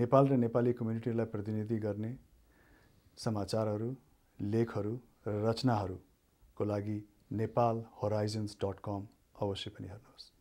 नेपाल र नेपाली कम्युनिटीलाई प्रतिनिधि गर्ने समाचारहरू लेखहरू र रचनाहरूको लागि नेपाल होराइजन्स डट कम अवश्य पनि हेर्नुहोस्